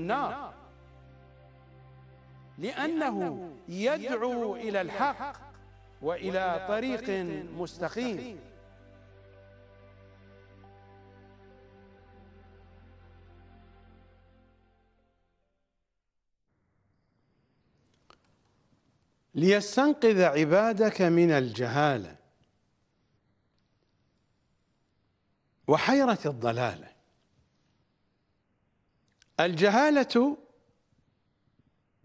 النار لأنه يدعو إلى الحق وإلى طريق مستقيم ليستنقذ عبادك من الجهالة وحيرة الضلاله الجهالة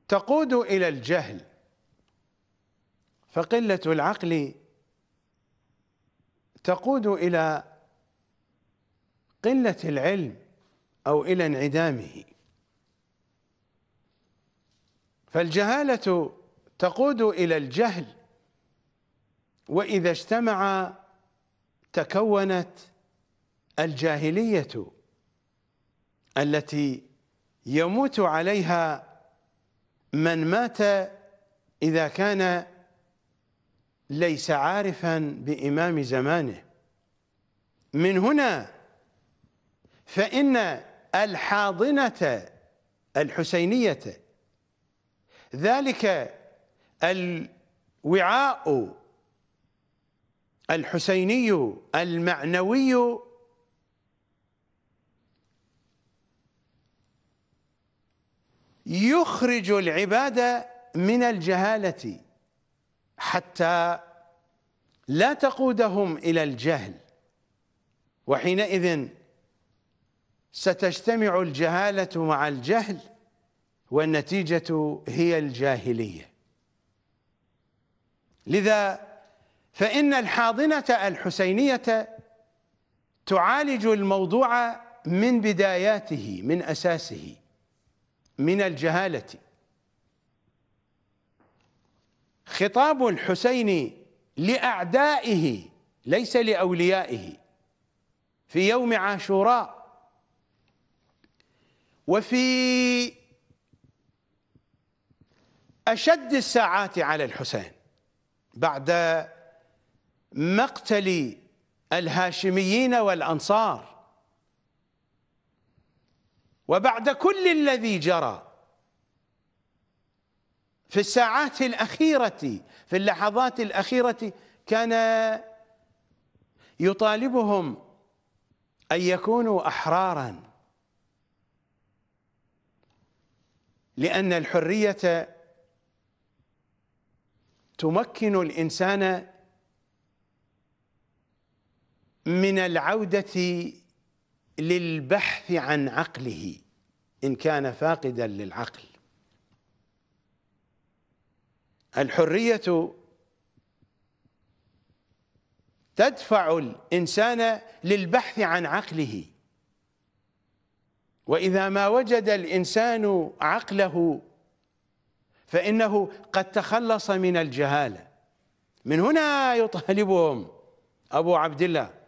تقود إلى الجهل فقلة العقل تقود إلى قلة العلم أو إلى انعدامه فالجهالة تقود إلى الجهل وإذا اجتمع تكونت الجاهلية التي يموت عليها من مات إذا كان ليس عارفا بإمام زمانه من هنا فإن الحاضنة الحسينية ذلك الوعاء الحسيني المعنوي يخرج العباد من الجهالة حتى لا تقودهم إلى الجهل وحينئذ ستجتمع الجهالة مع الجهل والنتيجة هي الجاهلية لذا فإن الحاضنة الحسينية تعالج الموضوع من بداياته من أساسه من الجهالة خطاب الحسين لأعدائه ليس لأوليائه في يوم عاشوراء وفي أشد الساعات على الحسين بعد مقتل الهاشميين والأنصار وبعد كل الذي جرى في الساعات الأخيرة في اللحظات الأخيرة كان يطالبهم أن يكونوا أحراراً لأن الحرية تمكن الإنسان من العودة للبحث عن عقله إن كان فاقدا للعقل الحرية تدفع الإنسان للبحث عن عقله وإذا ما وجد الإنسان عقله فإنه قد تخلص من الجهالة من هنا يطالبهم أبو عبد الله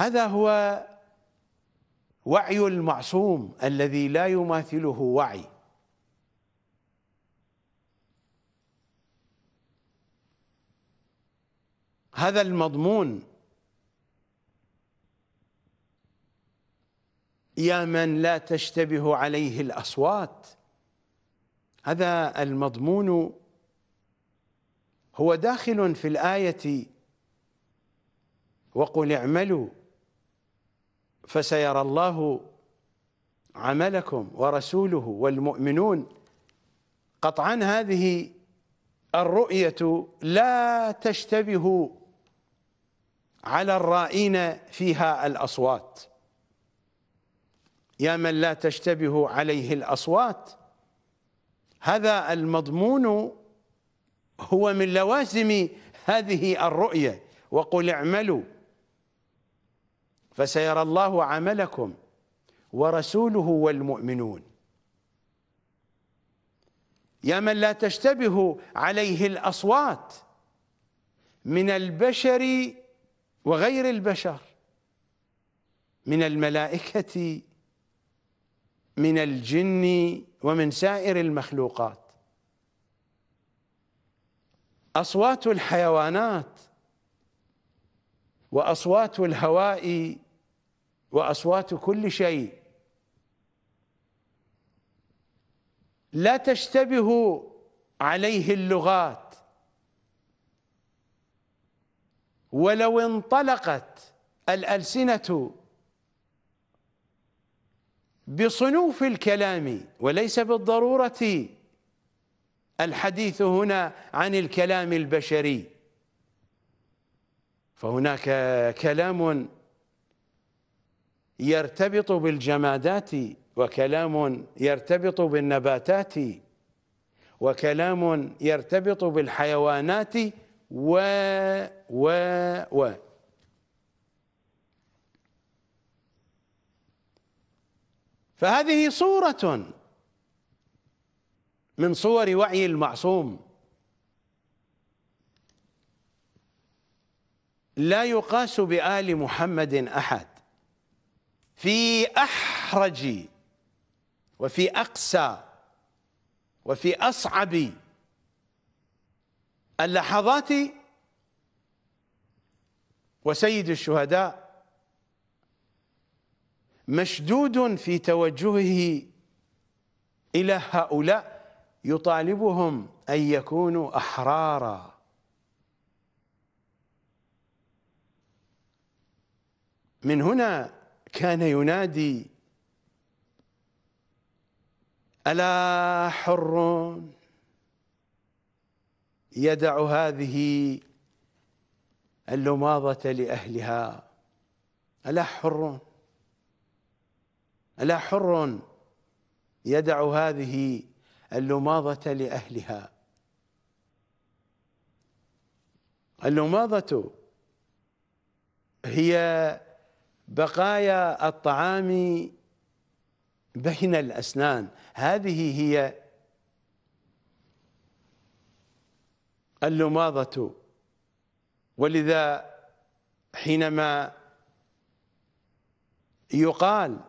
هذا هو وعي المعصوم الذي لا يماثله وعي هذا المضمون يا من لا تشتبه عليه الأصوات هذا المضمون هو داخل في الآية وقل اعملوا فسيرى الله عملكم ورسوله والمؤمنون قطعا هذه الرؤية لا تشتبه على الرائين فيها الأصوات يا من لا تشتبه عليه الأصوات هذا المضمون هو من لوازم هذه الرؤية وقل اعملوا فسيرى الله عملكم ورسوله والمؤمنون يا من لا تشتبه عليه الأصوات من البشر وغير البشر من الملائكة من الجن ومن سائر المخلوقات أصوات الحيوانات واصوات الهواء واصوات كل شيء لا تشتبه عليه اللغات ولو انطلقت الالسنه بصنوف الكلام وليس بالضروره الحديث هنا عن الكلام البشري فهناك كلام يرتبط بالجمادات وكلام يرتبط بالنباتات وكلام يرتبط بالحيوانات و و و فهذه صورة من صور وعي المعصوم لا يقاس بآل محمد أحد في أحرج وفي أقسى وفي أصعب اللحظات وسيد الشهداء مشدود في توجهه إلى هؤلاء يطالبهم أن يكونوا أحرارا من هنا كان ينادي ألا حر يدع هذه اللماضة لأهلها ألا حر ألا حر يدع هذه اللماضة لأهلها اللماضة هي بقايا الطعام بين الأسنان هذه هي اللماضة ولذا حينما يقال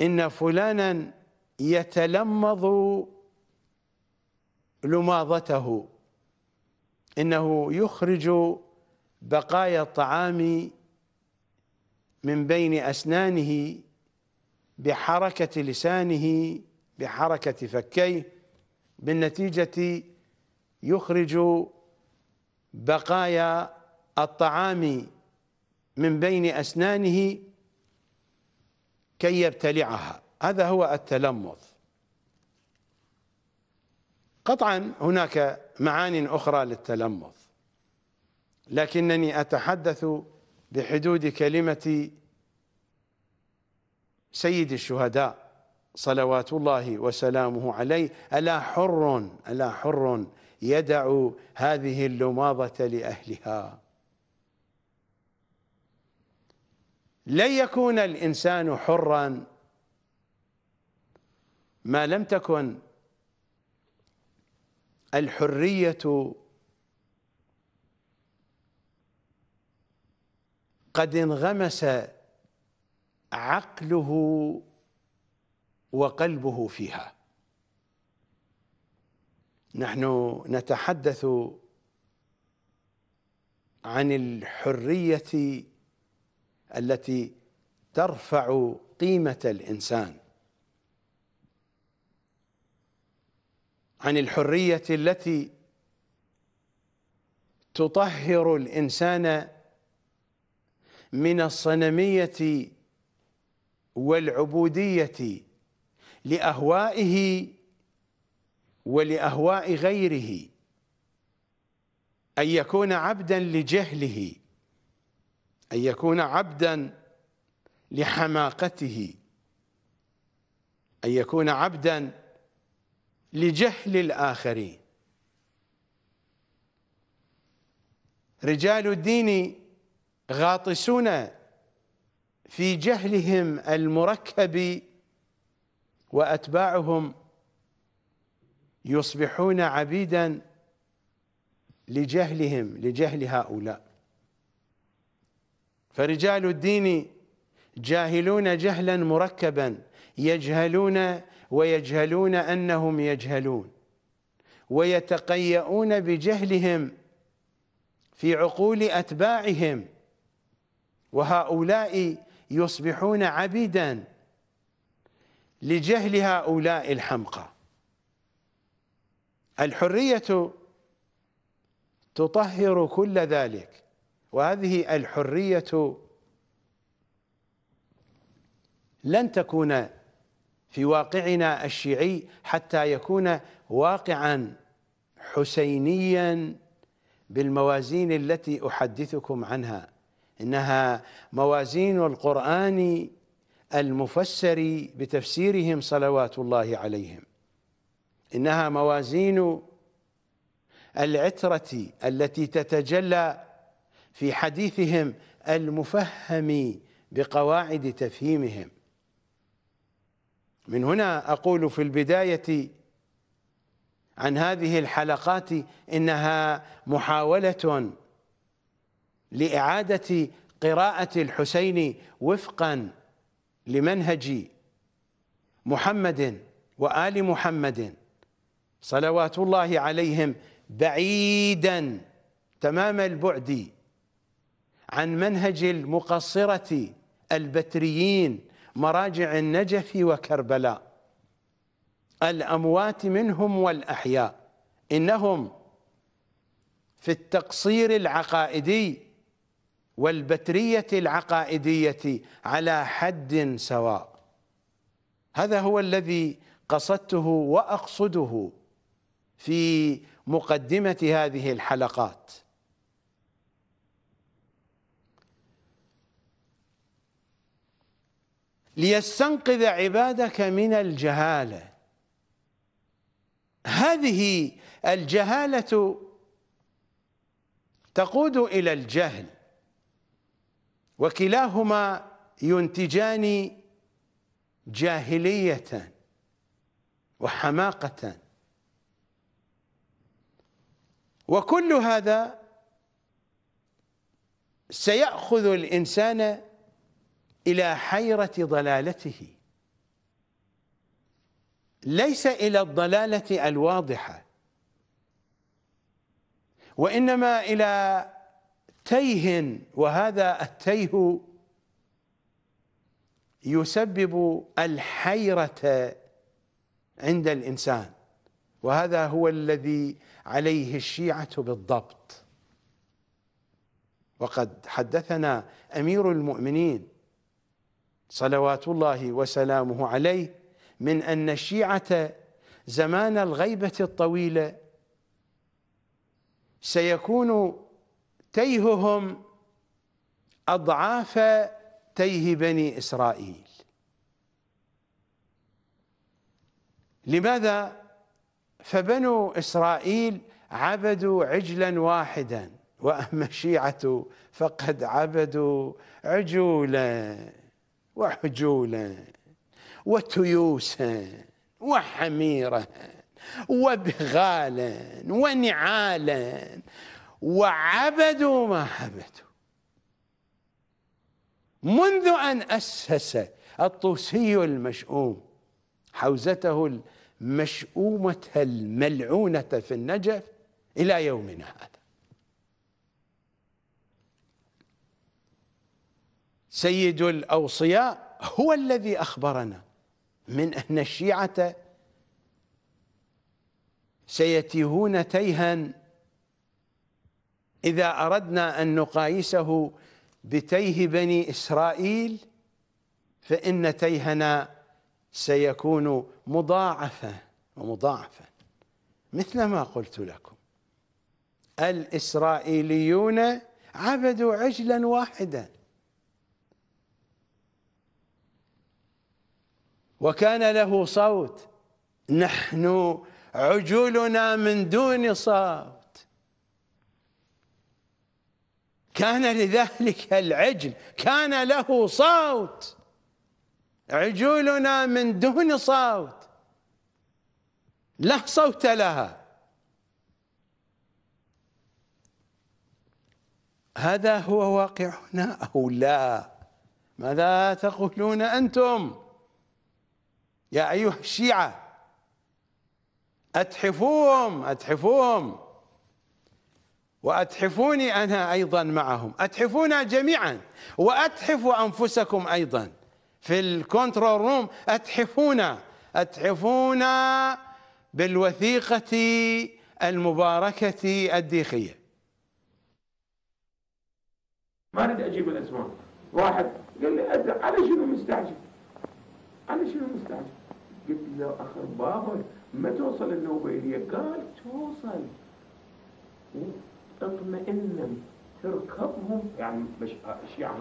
إن فلانا يتلمض لماضته إنه يخرج بقايا الطعام من بين أسنانه بحركة لسانه بحركة فكيه بالنتيجة يخرج بقايا الطعام من بين أسنانه كي يبتلعها هذا هو التلمذ قطعا هناك معان أخرى للتلمذ لكنني أتحدث بحدود كلمة سيد الشهداء صلوات الله وسلامه عليه ألا حر ألا حر يدع هذه اللماضة لأهلها لن يكون الإنسان حرا ما لم تكن الحرية قد انغمس عقله وقلبه فيها نحن نتحدث عن الحريه التي ترفع قيمه الانسان عن الحريه التي تطهر الانسان من الصنمية والعبودية لأهوائه ولأهواء غيره أن يكون عبدا لجهله أن يكون عبدا لحماقته أن يكون عبدا لجهل الآخرين رجال الدين غاطسون في جهلهم المركب وأتباعهم يصبحون عبيدا لجهلهم لجهل هؤلاء فرجال الدين جاهلون جهلا مركبا يجهلون ويجهلون أنهم يجهلون ويتقيؤون بجهلهم في عقول أتباعهم وهؤلاء يصبحون عبيدا لجهل هؤلاء الحمقى الحرية تطهر كل ذلك وهذه الحرية لن تكون في واقعنا الشيعي حتى يكون واقعا حسينيا بالموازين التي أحدثكم عنها إنها موازين القرآن المفسر بتفسيرهم صلوات الله عليهم إنها موازين العترة التي تتجلى في حديثهم المفهم بقواعد تفهيمهم من هنا أقول في البداية عن هذه الحلقات إنها محاولة لإعادة قراءة الحسين وفقا لمنهج محمد وآل محمد صلوات الله عليهم بعيدا تمام البعد عن منهج المقصرة البتريين مراجع النجف وكربلاء الأموات منهم والأحياء إنهم في التقصير العقائدي والبترية العقائدية على حد سواء هذا هو الذي قصدته وأقصده في مقدمة هذه الحلقات ليستنقذ عبادك من الجهاله هذه الجهاله تقود الى الجهل وكلاهما ينتجان جاهليه وحماقه وكل هذا سيأخذ الإنسان إلى حيرة ضلالته ليس إلى الضلالة الواضحة وإنما إلى تيه وهذا التيه يسبب الحيرة عند الإنسان وهذا هو الذي عليه الشيعة بالضبط وقد حدثنا أمير المؤمنين صلوات الله وسلامه عليه من أن الشيعة زمان الغيبة الطويلة سيكون تيههم أضعاف تيه بني إسرائيل لماذا فبنو إسرائيل عبدوا عجلا واحدا وأما الشيعة فقد عبدوا عجولا وحجولا وتيوسا وحميرا وبغالا ونعالا وعبدوا ما عبدوا منذ أن أسس الطوسي المشؤوم حوزته المشؤومة الملعونة في النجف إلى يومنا هذا سيد الأوصياء هو الذي أخبرنا من أن الشيعة سيتيهون تيها إذا أردنا أن نقايسه بتيه بني إسرائيل فإن تيهنا سيكون مضاعفا ومضاعفا مثل ما قلت لكم الإسرائيليون عبدوا عجلا واحدا وكان له صوت نحن عجولنا من دون صوت كان لذلك العجل كان له صوت عجولنا من دون صوت لا صوت لها هذا هو واقعنا أو لا ماذا تقولون أنتم يا أيها الشيعة أتحفوهم أتحفوهم وأتحفوني أنا أيضا معهم أتحفونا جميعا وأتحفوا أنفسكم أيضا في الكنترول روم أتحفونا أتحفونا بالوثيقة المباركة الديخية ما اريد اجيب الاسماء واحد قال لي أنت على شنو مستعجل؟ على شنو مستعجل؟ قلت له اخر بابا ما توصل النوبه الي قال توصل تطمئن تركبهم يعني مش الشيعة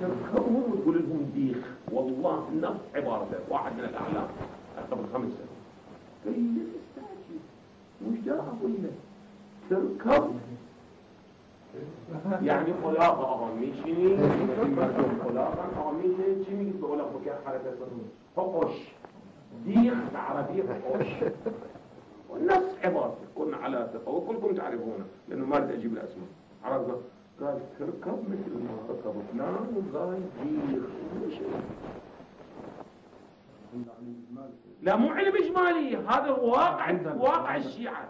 تركبهم وتقول لهم ديخ والله نفس عبارة واحد من الأعلام قبل خمس سنوات قال لي تستعجل مش ده أقول تركب يعني خلاقة أغميشني خلاقة أغميشني شمي قلت بقول لك بكاء حركة فقش ديخ بالعربيه فقش نفس عبارة كنا على ثقة وكلكم تعرفونه لأنه ما أريد أجيب الأسماء عرفنا قال تركب مثل ما ركب فلان وقال دير لا مو علم إجمالي هذا واقع واقع الشيعة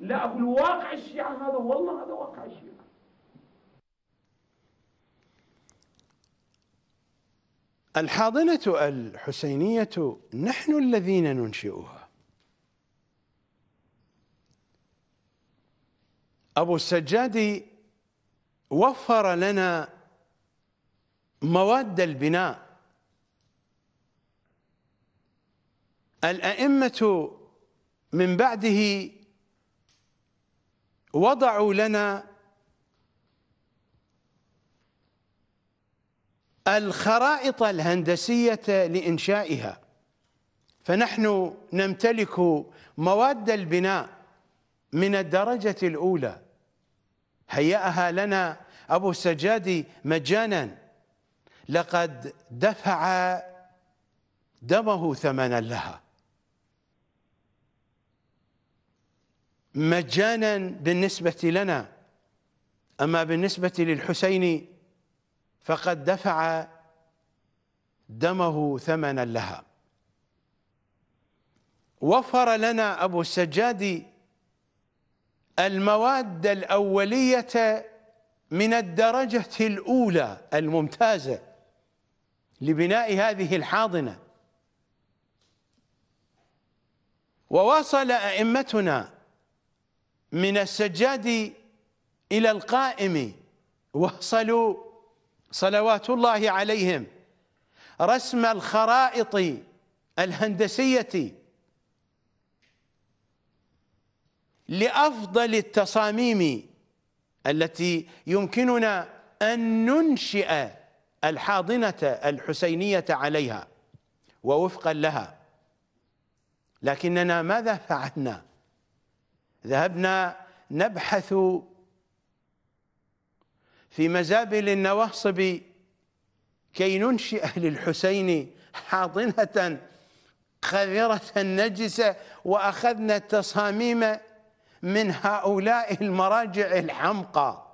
لا أقول واقع الشيعة هذا والله هذا واقع الشيعة الحاضنة الحسينية نحن الذين ننشئها أبو السجاد وفر لنا مواد البناء الأئمة من بعده وضعوا لنا الخرائط الهندسية لإنشائها فنحن نمتلك مواد البناء من الدرجة الأولى هيأها لنا أبو السجاد مجانا لقد دفع دمه ثمنا لها مجانا بالنسبة لنا أما بالنسبة للحسين فقد دفع دمه ثمنا لها وفر لنا أبو السجاد المواد الأولية من الدرجة الأولى الممتازة لبناء هذه الحاضنة وواصل أئمتنا من السجاد إلى القائم وصلوا صلوات الله عليهم رسم الخرائط الهندسية لأفضل التصاميم التي يمكننا أن ننشئ الحاضنة الحسينية عليها ووفقا لها لكننا ماذا فعلنا ذهبنا نبحث في مزابل النواصب كي ننشئ للحسين حاضنة قذره نجسة وأخذنا التصاميم من هؤلاء المراجع الحمقى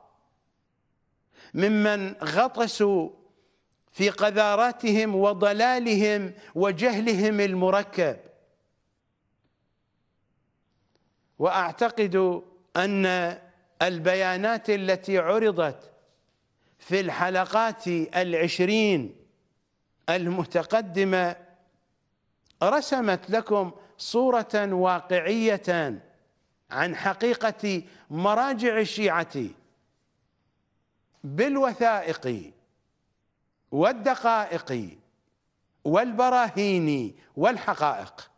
ممن غطسوا في قذاراتهم وضلالهم وجهلهم المركب واعتقد ان البيانات التي عرضت في الحلقات العشرين المتقدمه رسمت لكم صوره واقعيه عن حقيقة مراجع الشيعة بالوثائق والدقائق والبراهين والحقائق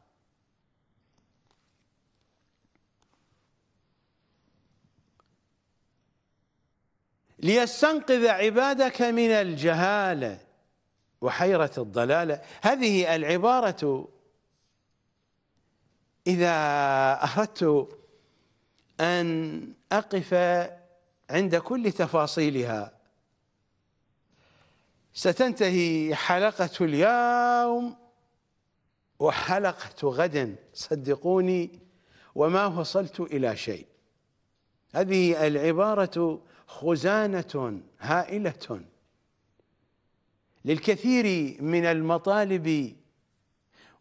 ليستنقذ عبادك من الجهالة وحيرة الضلالة هذه العبارة إذا أردت أن أقف عند كل تفاصيلها ستنتهي حلقة اليوم وحلقة غد صدقوني وما وصلت إلى شيء هذه العبارة خزانة هائلة للكثير من المطالب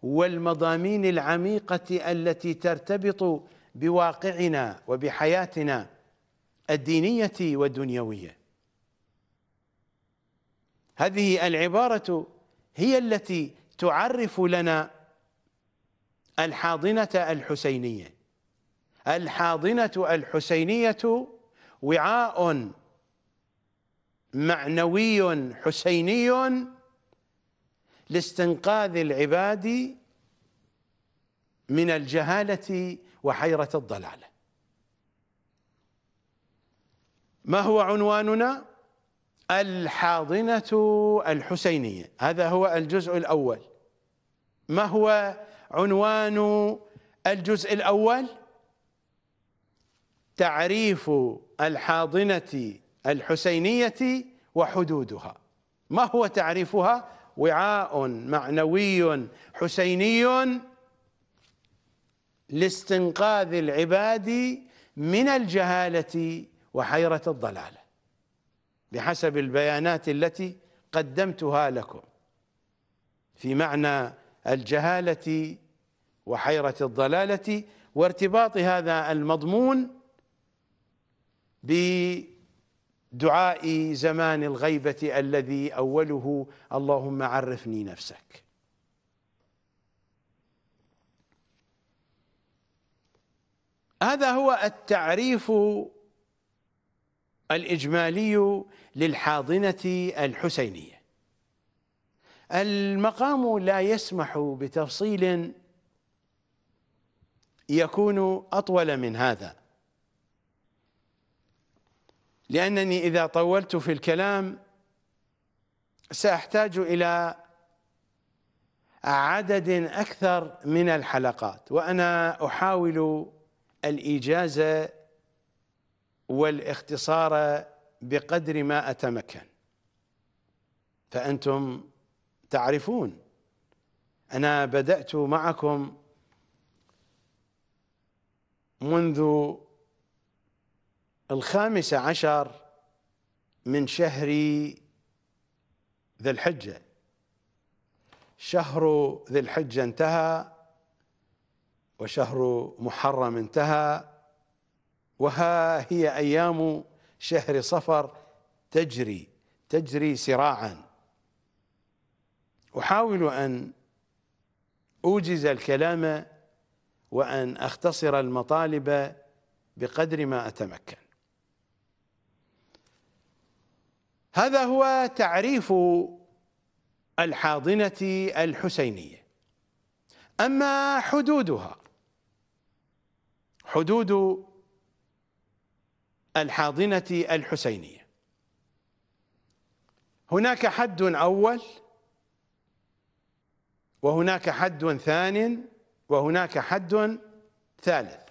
والمضامين العميقة التي ترتبط بواقعنا وبحياتنا الدينية والدنيوية هذه العبارة هي التي تعرف لنا الحاضنة الحسينية الحاضنة الحسينية وعاء معنوي حسيني لاستنقاذ العباد من الجهالة وحيرة الضلالة ما هو عنواننا الحاضنة الحسينية هذا هو الجزء الأول ما هو عنوان الجزء الأول تعريف الحاضنة الحسينية وحدودها ما هو تعريفها وعاء معنوي حسيني لاستنقاذ العباد من الجهالة وحيرة الضلالة بحسب البيانات التي قدمتها لكم في معنى الجهالة وحيرة الضلالة وارتباط هذا المضمون بدعاء زمان الغيبة الذي أوله اللهم عرفني نفسك هذا هو التعريف الإجمالي للحاضنة الحسينية المقام لا يسمح بتفصيل يكون أطول من هذا لأنني إذا طولت في الكلام سأحتاج إلى عدد أكثر من الحلقات وأنا أحاول الإجازة والاختصار بقدر ما أتمكن فأنتم تعرفون أنا بدأت معكم منذ الخامس عشر من شهر ذي الحجة شهر ذي الحجة انتهى وشهر محرم انتهى وها هي ايام شهر صفر تجري تجري سراعا احاول ان اوجز الكلام وان اختصر المطالب بقدر ما اتمكن هذا هو تعريف الحاضنه الحسينيه اما حدودها حدود الحاضنة الحسينية هناك حد أول وهناك حد ثان وهناك حد ثالث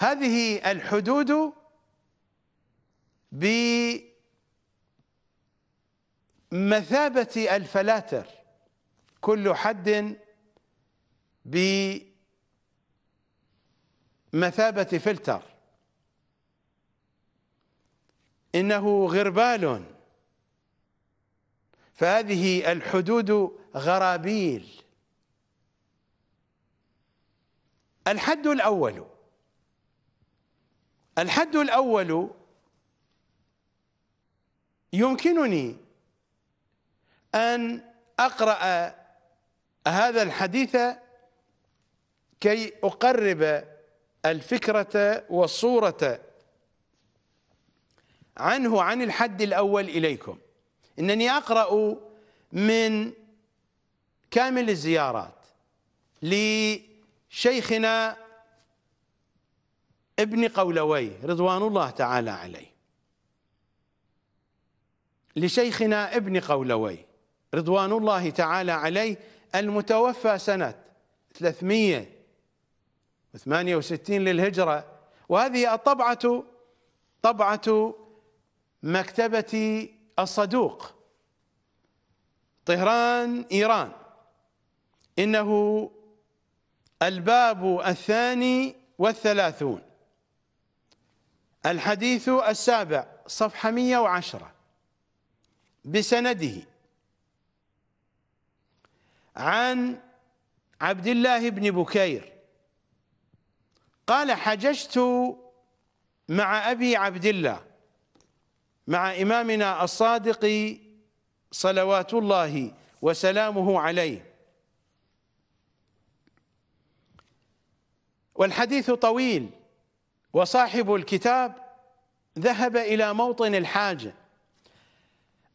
هذه الحدود بمثابة الفلاتر كل حد بمثابة مثابة فلتر إنه غربال فهذه الحدود غرابيل الحد الأول الحد الأول يمكنني أن أقرأ هذا الحديث كي أقرب الفكرة والصورة عنه عن الحد الأول إليكم إنني أقرأ من كامل الزيارات لشيخنا ابن قولوي رضوان الله تعالى عليه لشيخنا ابن قولوي رضوان الله تعالى عليه المتوفى سنة 300 68 للهجرة وهذه الطبعة طبعة مكتبة الصدوق طهران إيران إنه الباب الثاني والثلاثون الحديث السابع صفحة 110 بسنده عن عبد الله بن بكير قال حججت مع أبي عبد الله مع إمامنا الصادق صلوات الله وسلامه عليه والحديث طويل وصاحب الكتاب ذهب إلى موطن الحاجة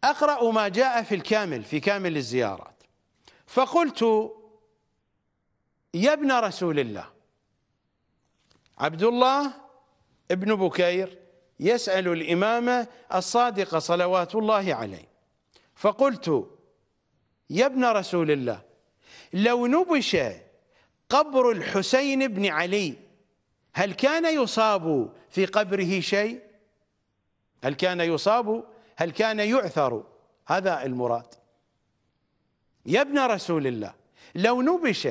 أقرأ ما جاء في الكامل في كامل الزيارات فقلت يا ابن رسول الله عبد الله ابن بكير يسأل الإمام الصادق صلوات الله عليه فقلت يا ابن رسول الله لو نبش قبر الحسين بن علي هل كان يصاب في قبره شيء هل كان يصاب هل كان يعثر هذا المراد يا ابن رسول الله لو نبش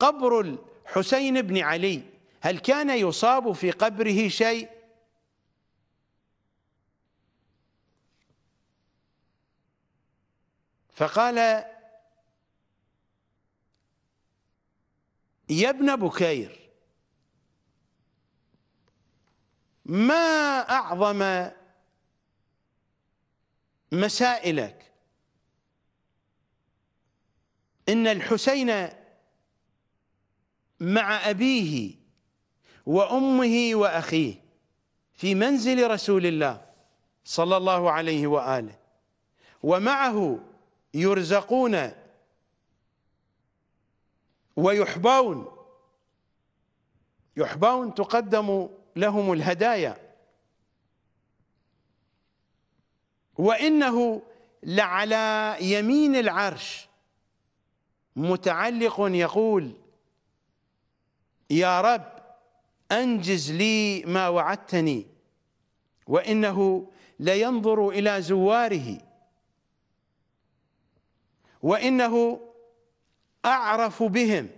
قبر الحسين بن علي هل كان يصاب في قبره شيء فقال يا ابن بكير ما أعظم مسائلك إن الحسين مع أبيه وأمه وأخيه في منزل رسول الله صلى الله عليه وآله ومعه يرزقون ويحبون يحبون تقدم لهم الهدايا وإنه لعلى يمين العرش متعلق يقول يا رب أنجز لي ما وعدتني وإنه لينظر إلى زواره وإنه أعرف بهم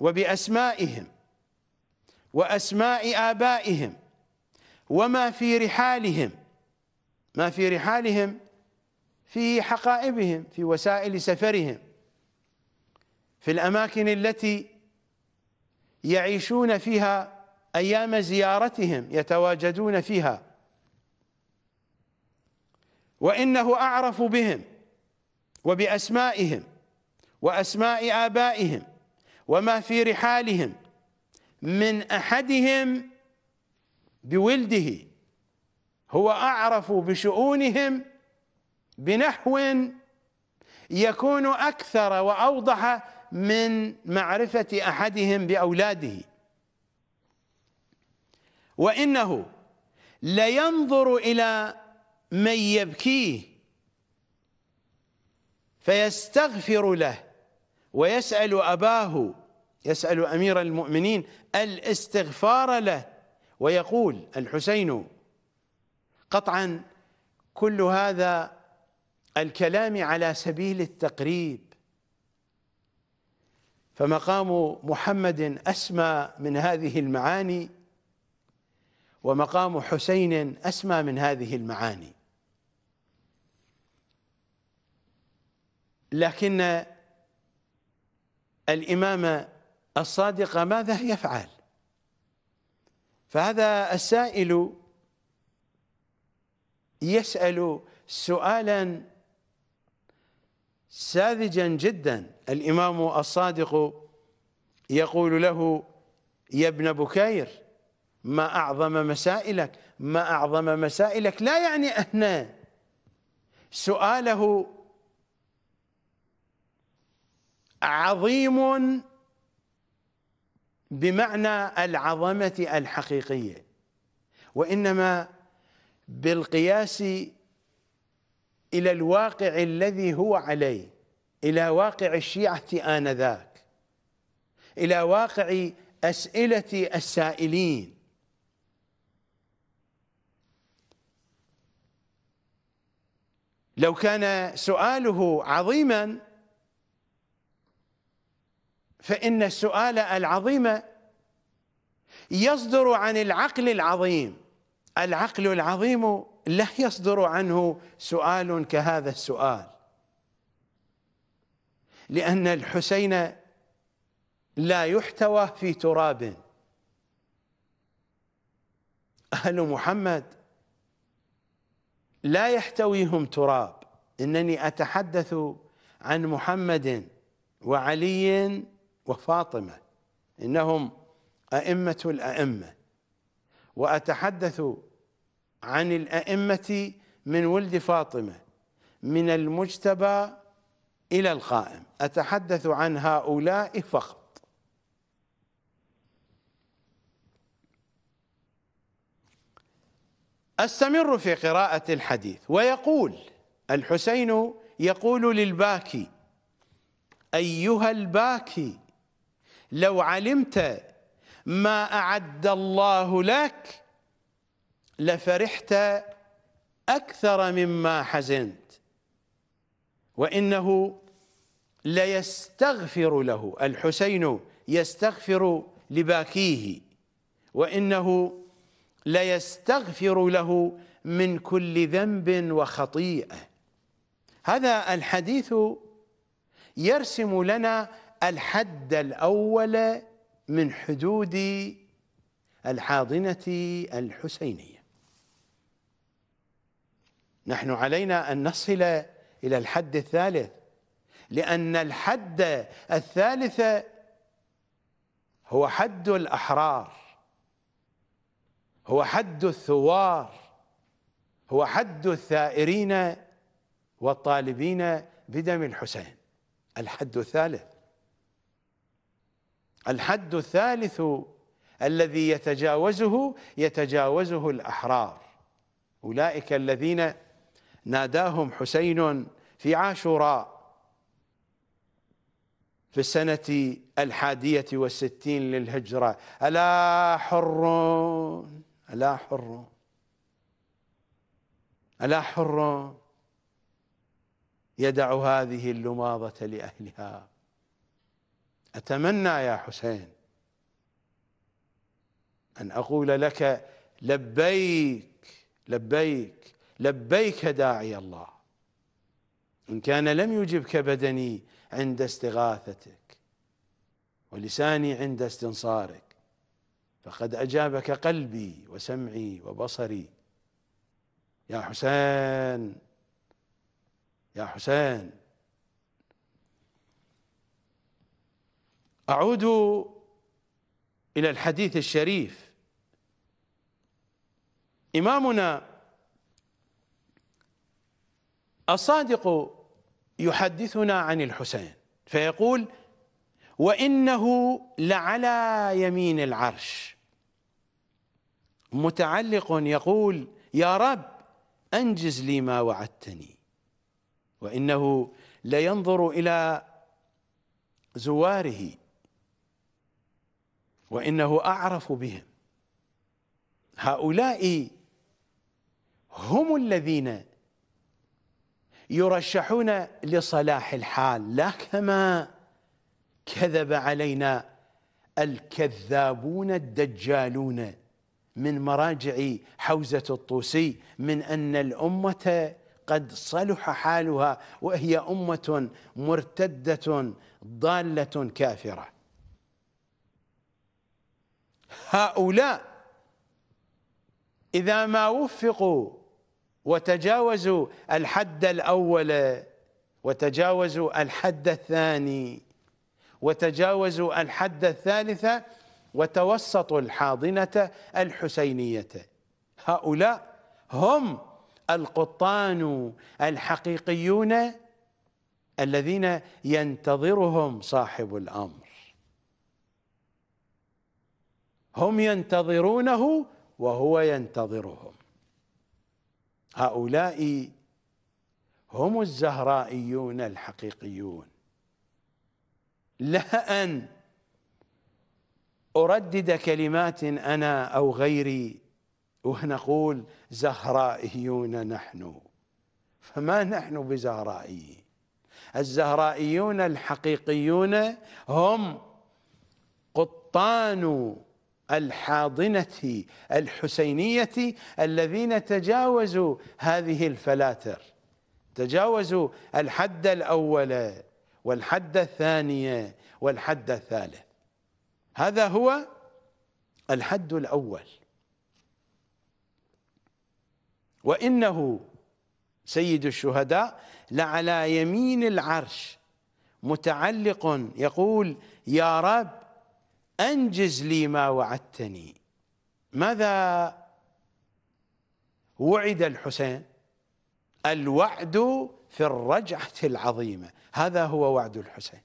وبأسمائهم وأسماء آبائهم وما في رحالهم ما في رحالهم في حقائبهم في وسائل سفرهم في الأماكن التي يعيشون فيها أيام زيارتهم يتواجدون فيها وإنه أعرف بهم وبأسمائهم وأسماء آبائهم وما في رحالهم من أحدهم بولده هو أعرف بشؤونهم بنحو يكون أكثر وأوضح من معرفة أحدهم بأولاده وإنه لينظر إلى من يبكيه فيستغفر له ويسأل أباه يسأل أمير المؤمنين الاستغفار له ويقول الحسين قطعا كل هذا الكلام على سبيل التقريب فمقام محمد أسمى من هذه المعاني ومقام حسين أسمى من هذه المعاني لكن الإمامة الصادقة ماذا يفعل فهذا السائل يسأل سؤالا ساذجا جدا الإمام الصادق يقول له يا ابن بكير ما أعظم مسائلك ما أعظم مسائلك لا يعني أن سؤاله عظيم بمعنى العظمة الحقيقية وإنما بالقياس إلى الواقع الذي هو عليه إلى واقع الشيعة آنذاك إلى واقع أسئلة السائلين لو كان سؤاله عظيما فإن السؤال العظيم يصدر عن العقل العظيم العقل العظيم لا يصدر عنه سؤال كهذا السؤال لأن الحسين لا يحتوى في تراب أهل محمد لا يحتويهم تراب انني اتحدث عن محمد وعلي وفاطمه انهم ائمه الائمه واتحدث عن الائمه من ولد فاطمه من المجتبى الى القائم اتحدث عن هؤلاء فقط استمر في قراءة الحديث ويقول الحسين يقول للباكي أيها الباكي لو علمت ما أعد الله لك لفرحت أكثر مما حزنت وإنه ليستغفر له الحسين يستغفر لباكيه وإنه ليستغفر له من كل ذنب وخطيئه هذا الحديث يرسم لنا الحد الاول من حدود الحاضنه الحسينيه نحن علينا ان نصل الى الحد الثالث لان الحد الثالث هو حد الاحرار هو حد الثوار هو حد الثائرين والطالبين بدم الحسين الحد الثالث الحد الثالث الذي يتجاوزه يتجاوزه الأحرار أولئك الذين ناداهم حسين في عاشوراء في السنة الحادية والستين للهجرة ألا حرون ألا حر ألا حر يدع هذه اللماضة لأهلها أتمنى يا حسين أن أقول لك لبيك لبيك لبيك داعي الله إن كان لم يجبك بدني عند استغاثتك ولساني عند استنصارك فقد أجابك قلبي وسمعي وبصري يا حسين يا حسين أعود إلى الحديث الشريف إمامنا الصادق يحدثنا عن الحسين فيقول وإنه لعلى يمين العرش متعلق يقول يا رب أنجز لي ما وعدتني وإنه لينظر إلى زواره وإنه أعرف بهم هؤلاء هم الذين يرشحون لصلاح الحال لا كما كذب علينا الكذابون الدجالون من مراجع حوزة الطوسي من أن الأمة قد صلح حالها وهي أمة مرتدة ضالة كافرة هؤلاء إذا ما وفقوا وتجاوزوا الحد الأول وتجاوزوا الحد الثاني وتجاوزوا الحد الثالث وتوسطوا الحاضنة الحسينية هؤلاء هم القطان الحقيقيون الذين ينتظرهم صاحب الأمر هم ينتظرونه وهو ينتظرهم هؤلاء هم الزهرائيون الحقيقيون لا أن أردد كلمات أنا أو غيري ونقول زهرائيون نحن فما نحن بزهرائيين الزهرائيون الحقيقيون هم قطان الحاضنة الحسينية الذين تجاوزوا هذه الفلاتر تجاوزوا الحد الأول والحدة الثانية والحد الثالث هذا هو الحد الأول وإنه سيد الشهداء لعلى يمين العرش متعلق يقول يا رب أنجز لي ما وعدتني ماذا وعد الحسين الوعد في الرجعة العظيمة هذا هو وعد الحسين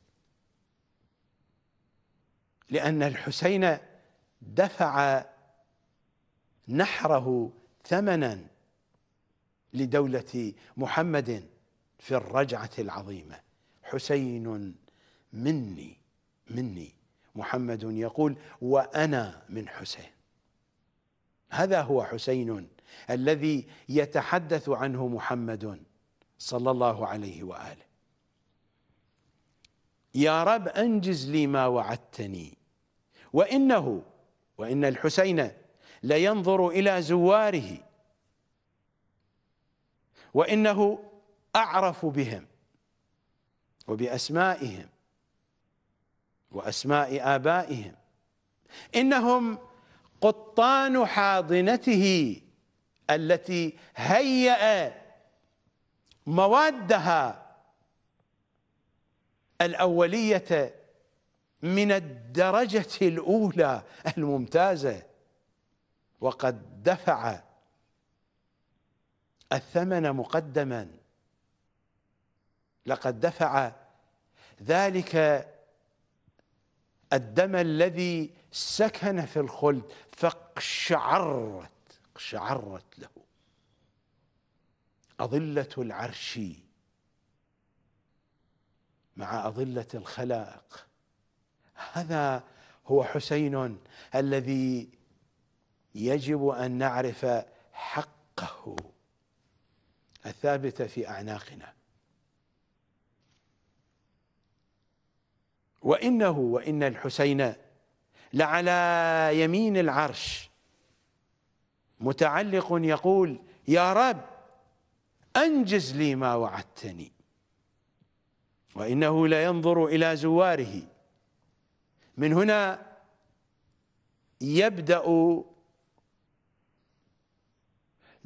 لأن الحسين دفع نحره ثمنا لدولة محمد في الرجعة العظيمة حسين مني مني محمد يقول وأنا من حسين هذا هو حسين الذي يتحدث عنه محمد صلى الله عليه واله يا رب انجز لي ما وعدتني وانه وان الحسين لينظر الى زواره وانه اعرف بهم وباسمائهم واسماء ابائهم انهم قطان حاضنته التي هيأ موادها الأولية من الدرجة الأولى الممتازة وقد دفع الثمن مقدما لقد دفع ذلك الدم الذي سكن في الخلد فاقشعرت اقشعرت له أضلة العرش مع أضلة الخلائق هذا هو حسين الذي يجب أن نعرف حقه الثابت في أعناقنا وإنه وإن الحسين لعلى يمين العرش متعلق يقول يا رب أنجز لي ما وعدتني وإنه لينظر إلى زواره من هنا يبدأ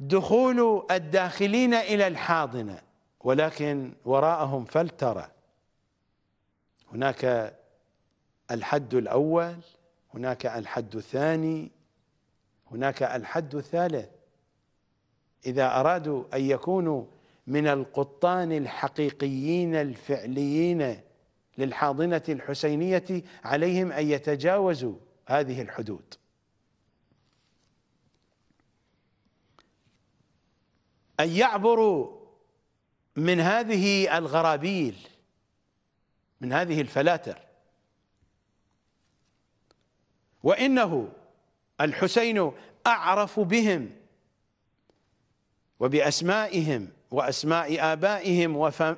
دخول الداخلين إلى الحاضنة ولكن وراءهم فلترة هناك الحد الأول هناك الحد الثاني هناك الحد الثالث إذا أرادوا أن يكونوا من القطان الحقيقيين الفعليين للحاضنة الحسينية عليهم أن يتجاوزوا هذه الحدود أن يعبروا من هذه الغرابيل من هذه الفلاتر وإنه الحسين أعرف بهم وبأسمائهم وأسماء آبائهم وفم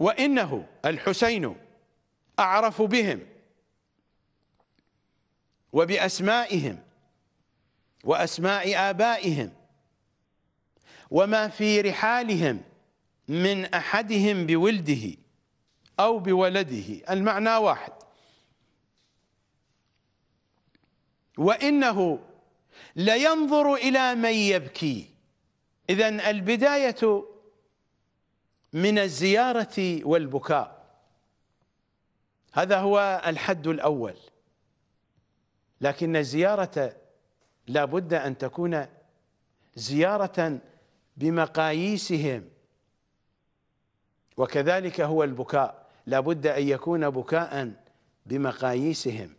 وإنه الحسين أعرف بهم وبأسمائهم وأسماء آبائهم وما في رحالهم من أحدهم بولده أو بولده المعنى واحد وإنه لينظر إلى من يبكي إذا البداية من الزيارة والبكاء هذا هو الحد الأول لكن الزيارة لا بد أن تكون زيارة بمقاييسهم وكذلك هو البكاء لا بد أن يكون بكاء بمقاييسهم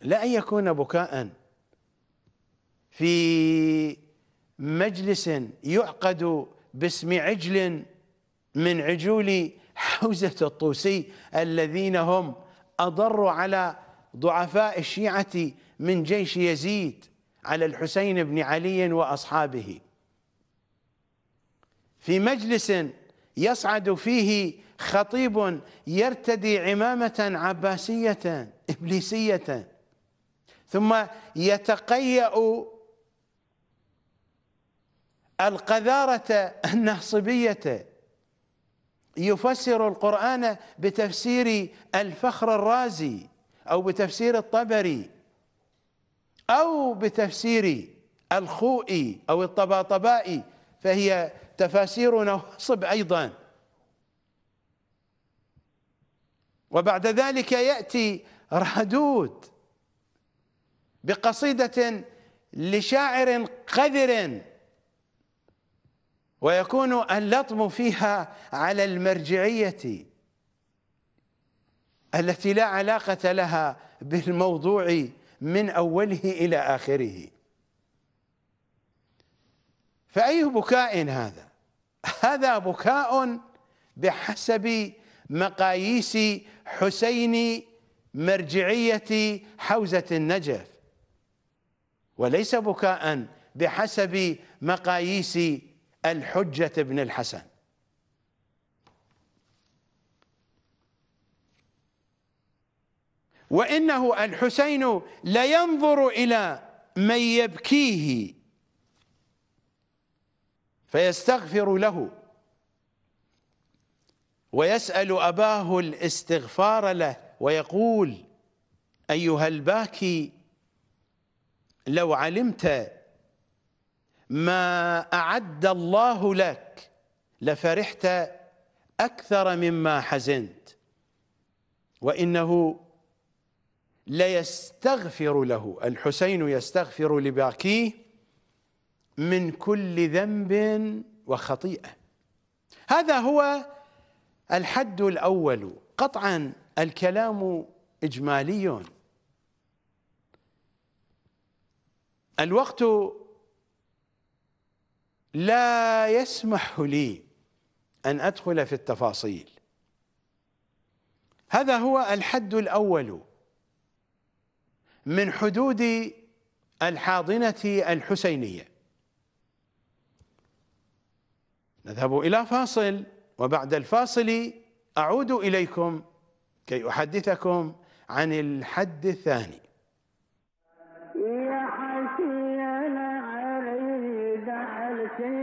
لا أن يكون بكاء في مجلس يعقد باسم عجل من عجول حوزة الطوسي الذين هم أضروا على ضعفاء الشيعة من جيش يزيد على الحسين بن علي وأصحابه في مجلس يصعد فيه خطيب يرتدي عمامة عباسية إبليسية ثم يتقيأ القذارة الناصبية يفسر القرآن بتفسير الفخر الرازي أو بتفسير الطبري أو بتفسير الخوئي أو الطباطبائي فهي تفاسير نصب أيضا وبعد ذلك يأتي رهدود بقصيدة لشاعر قذر ويكون اللطم فيها على المرجعية التي لا علاقة لها بالموضوع من أوله إلى آخره فأي بكاء هذا هذا بكاء بحسب مقاييس حسين مرجعية حوزة النجف وليس بكاء بحسب مقاييس الحجة بن الحسن وإنه الحسين لينظر إلى من يبكيه فيستغفر له ويسأل أباه الاستغفار له ويقول أيها الباكي لو علمت ما أعد الله لك لفرحت أكثر مما حزنت وإنه ليستغفر له الحسين يستغفر لباقيه من كل ذنب وخطيئة هذا هو الحد الأول قطعا الكلام إجمالي الوقت لا يسمح لي أن أدخل في التفاصيل هذا هو الحد الأول من حدود الحاضنة الحسينية نذهب إلى فاصل وبعد الفاصل أعود إليكم كي أحدثكم عن الحد الثاني King.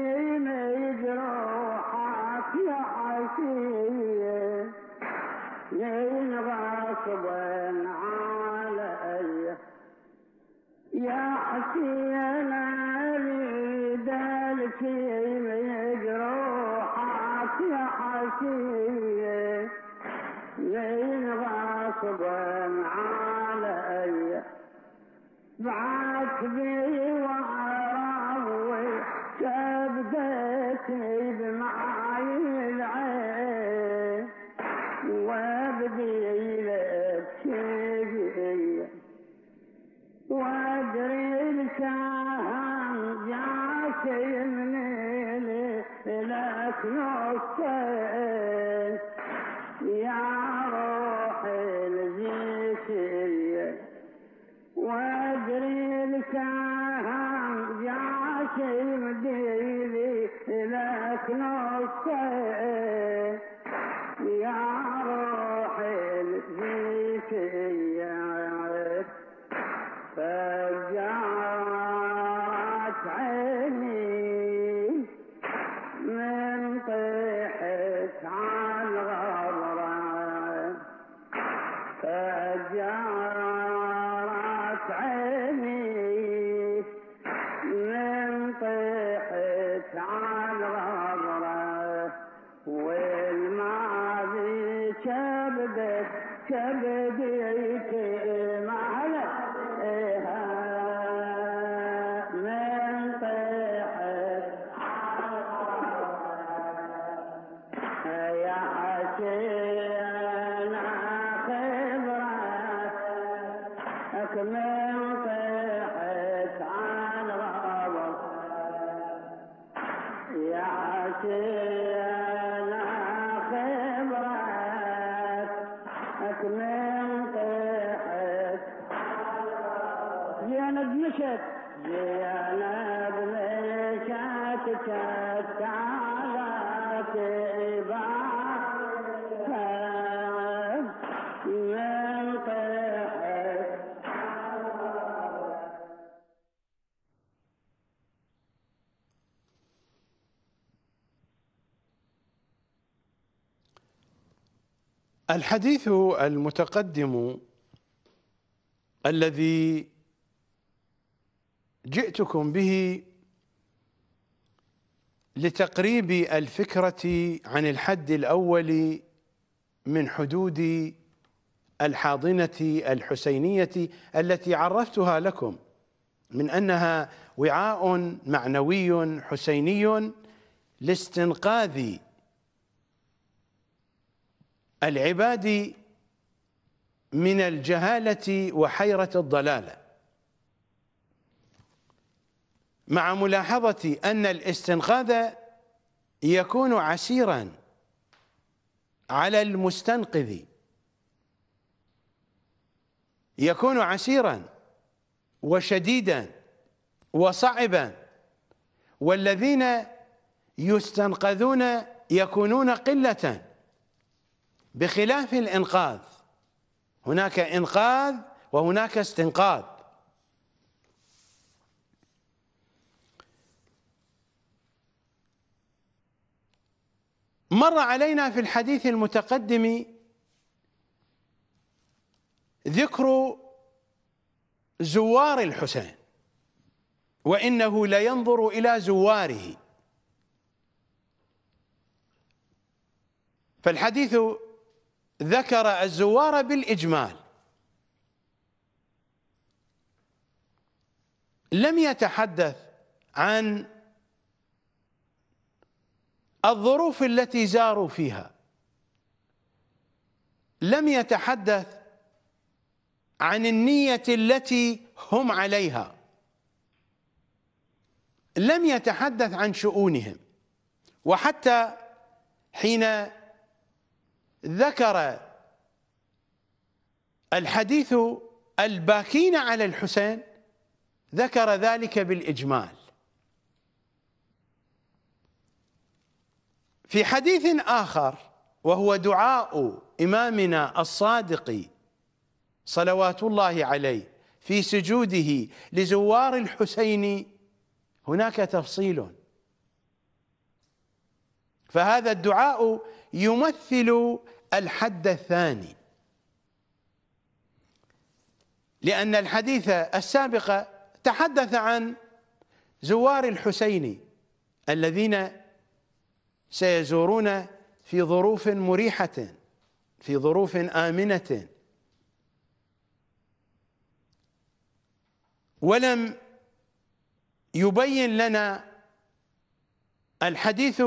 no say الحديث المتقدم الذي جئتكم به لتقريب الفكرة عن الحد الأول من حدود الحاضنة الحسينية التي عرفتها لكم من أنها وعاء معنوي حسيني لاستنقاذ العباد من الجهالة وحيرة الضلالة مع ملاحظة أن الاستنقاذ يكون عسيرا على المستنقذ يكون عسيرا وشديدا وصعبا والذين يستنقذون يكونون قلة بخلاف الإنقاذ هناك إنقاذ وهناك استنقاذ مر علينا في الحديث المتقدم ذكر زوار الحسين وانه لينظر الى زواره فالحديث ذكر الزوار بالإجمال لم يتحدث عن الظروف التي زاروا فيها لم يتحدث عن النية التي هم عليها لم يتحدث عن شؤونهم وحتى حين ذكر الحديث الباكين على الحسين ذكر ذلك بالإجمال في حديث آخر وهو دعاء إمامنا الصادق صلوات الله عليه في سجوده لزوار الحسين هناك تفصيل فهذا الدعاء يمثل الحد الثاني لأن الحديث السابق تحدث عن زوار الحسين الذين سيزورون في ظروف مريحة في ظروف آمنة ولم يبين لنا الحديث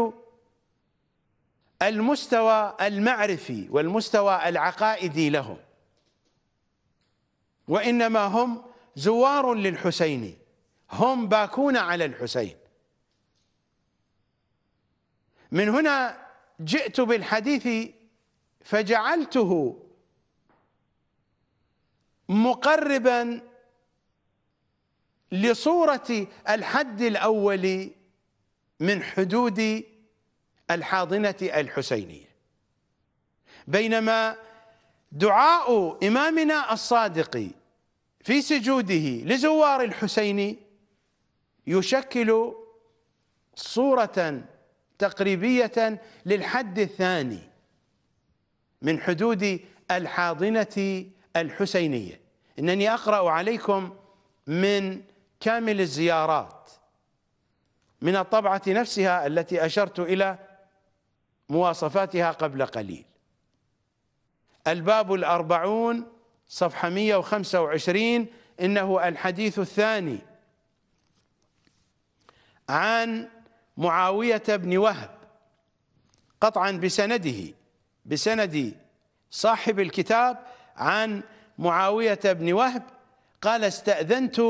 المستوى المعرفي والمستوى العقائدي لهم وإنما هم زوار للحسين هم باكون على الحسين من هنا جئت بالحديث فجعلته مقربا لصورة الحد الأول من حدود الحاضنة الحسينية بينما دعاء إمامنا الصادق في سجوده لزوار الحسين يشكل صورة تقريبية للحد الثاني من حدود الحاضنة الحسينية إنني أقرأ عليكم من كامل الزيارات من الطبعة نفسها التي أشرت إلى مواصفاتها قبل قليل الباب الأربعون صفحة 125 إنه الحديث الثاني عن معاوية بن وهب قطعا بسنده بسند صاحب الكتاب عن معاوية بن وهب قال استأذنت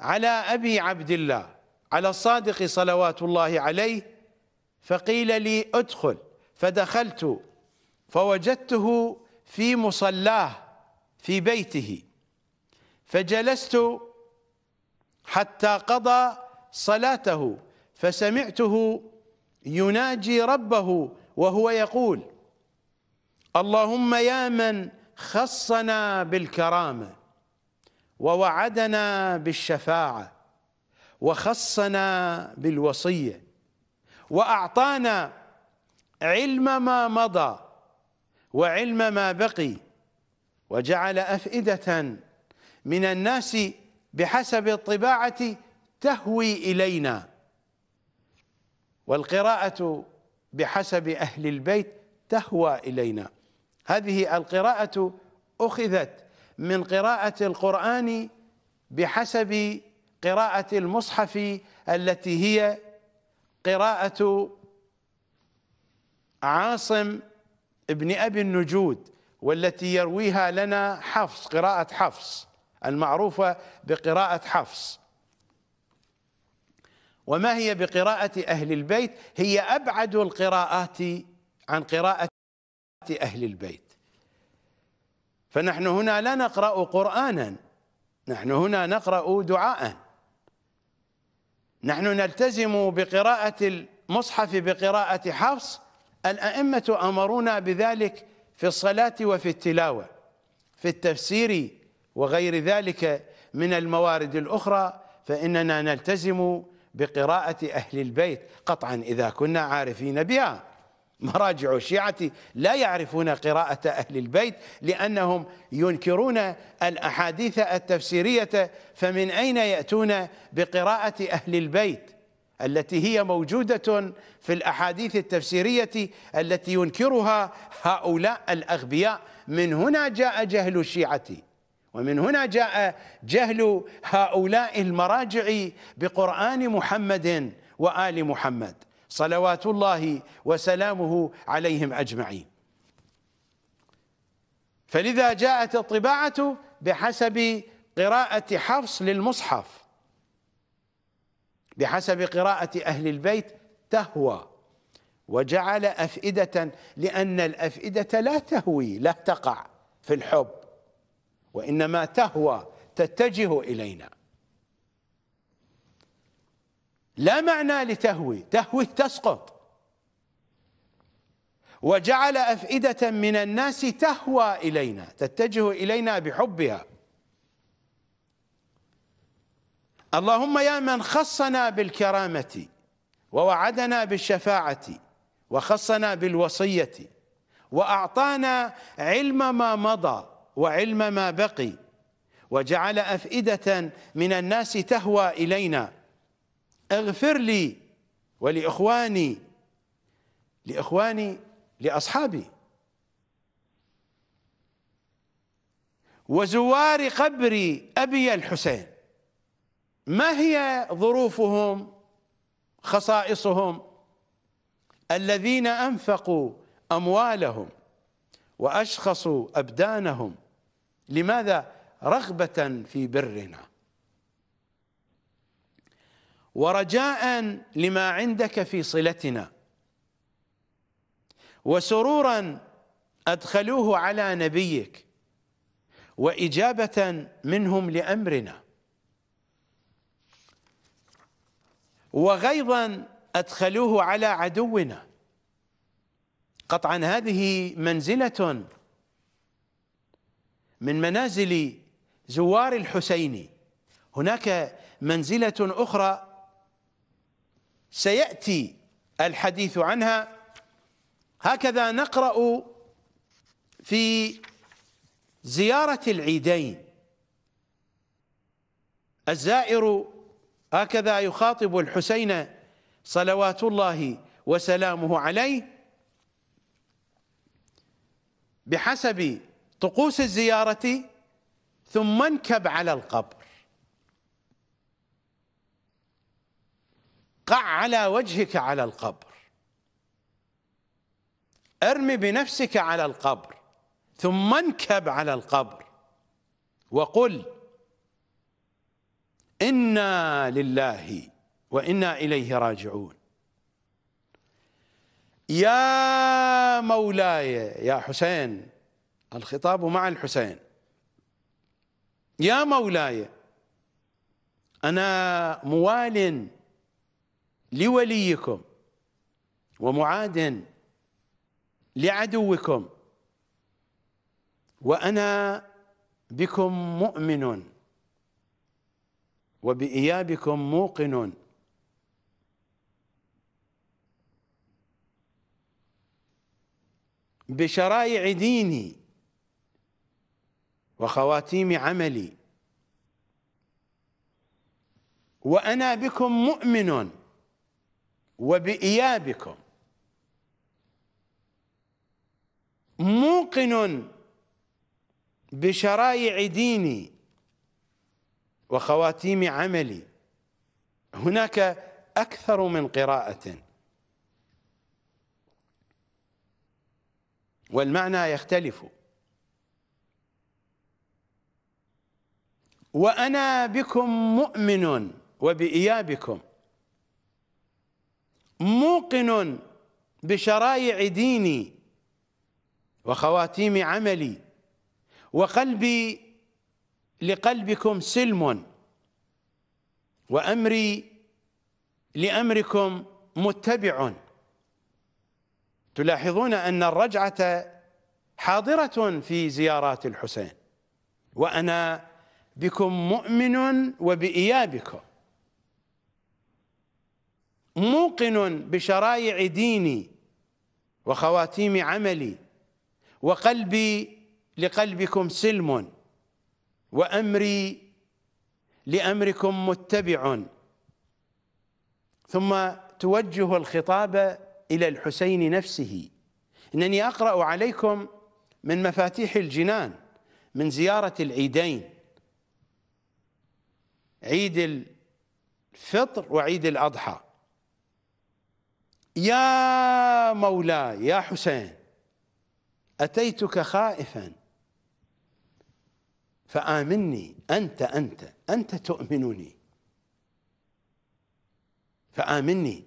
على أبي عبد الله على الصادق صلوات الله عليه فقيل لي ادخل فدخلت فوجدته في مصلاه في بيته فجلست حتى قضى صلاته فسمعته يناجي ربه وهو يقول اللهم يا من خصنا بالكرامه ووعدنا بالشفاعه وخصنا بالوصيه وأعطانا علم ما مضى وعلم ما بقي وجعل أفئدة من الناس بحسب الطباعة تهوي إلينا والقراءة بحسب أهل البيت تهوى إلينا هذه القراءة أخذت من قراءة القرآن بحسب قراءة المصحف التي هي قراءة عاصم ابن أبي النجود والتي يرويها لنا حفص قراءة حفص المعروفة بقراءة حفص وما هي بقراءة أهل البيت هي أبعد القراءات عن قراءة أهل البيت فنحن هنا لا نقرأ قرآنا نحن هنا نقرأ دعاءً نحن نلتزم بقراءة المصحف بقراءة حفص الأئمة أمرونا بذلك في الصلاة وفي التلاوة في التفسير وغير ذلك من الموارد الأخرى فإننا نلتزم بقراءة أهل البيت قطعا إذا كنا عارفين بها مراجع الشيعة لا يعرفون قراءة أهل البيت لأنهم ينكرون الأحاديث التفسيرية فمن أين يأتون بقراءة أهل البيت التي هي موجودة في الأحاديث التفسيرية التي ينكرها هؤلاء الأغبياء من هنا جاء جهل الشيعة ومن هنا جاء جهل هؤلاء المراجع بقرآن محمد وآل محمد صلوات الله وسلامه عليهم أجمعين فلذا جاءت الطباعة بحسب قراءة حفص للمصحف بحسب قراءة أهل البيت تهوى وجعل أفئدة لأن الأفئدة لا تهوي لا تقع في الحب وإنما تهوى تتجه إلينا لا معنى لتهوي تهوي تسقط وجعل أفئدة من الناس تهوى إلينا تتجه إلينا بحبها اللهم يا من خصنا بالكرامة ووعدنا بالشفاعة وخصنا بالوصية وأعطانا علم ما مضى وعلم ما بقي وجعل أفئدة من الناس تهوى إلينا اغفر لي ولاخواني لاخواني لاصحابي وزوار قبر ابي الحسين ما هي ظروفهم خصائصهم الذين انفقوا اموالهم واشخصوا ابدانهم لماذا رغبه في برنا ورجاء لما عندك في صلتنا وسرورا أدخلوه على نبيك وإجابة منهم لأمرنا وغيظا أدخلوه على عدونا قطعا هذه منزلة من منازل زوار الحسين هناك منزلة أخرى سيأتي الحديث عنها هكذا نقرأ في زيارة العيدين الزائر هكذا يخاطب الحسين صلوات الله وسلامه عليه بحسب طقوس الزيارة ثم انكب على القبر قع على وجهك على القبر ارمي بنفسك على القبر ثم انكب على القبر وقل انا لله وانا اليه راجعون يا مولاي يا حسين الخطاب مع الحسين يا مولاي انا موال لوليكم ومعاد لعدوكم وأنا بكم مؤمن وبإيابكم موقن بشرائع ديني وخواتيم عملي وأنا بكم مؤمن وبإيابكم موقن بشرائع ديني وخواتيم عملي هناك أكثر من قراءة والمعنى يختلف وأنا بكم مؤمن وبإيابكم موقن بشرائع ديني وخواتيم عملي وقلبي لقلبكم سلم وأمري لأمركم متبع تلاحظون أن الرجعة حاضرة في زيارات الحسين وأنا بكم مؤمن وبإيابكم موقن بشرائع ديني وخواتيم عملي وقلبي لقلبكم سلم وأمري لأمركم متبع ثم توجه الخطاب إلى الحسين نفسه إنني أقرأ عليكم من مفاتيح الجنان من زيارة العيدين عيد الفطر وعيد الأضحى يا مولاي يا حسين أتيتك خائفا فآمني أنت أنت أنت تؤمنني فآمني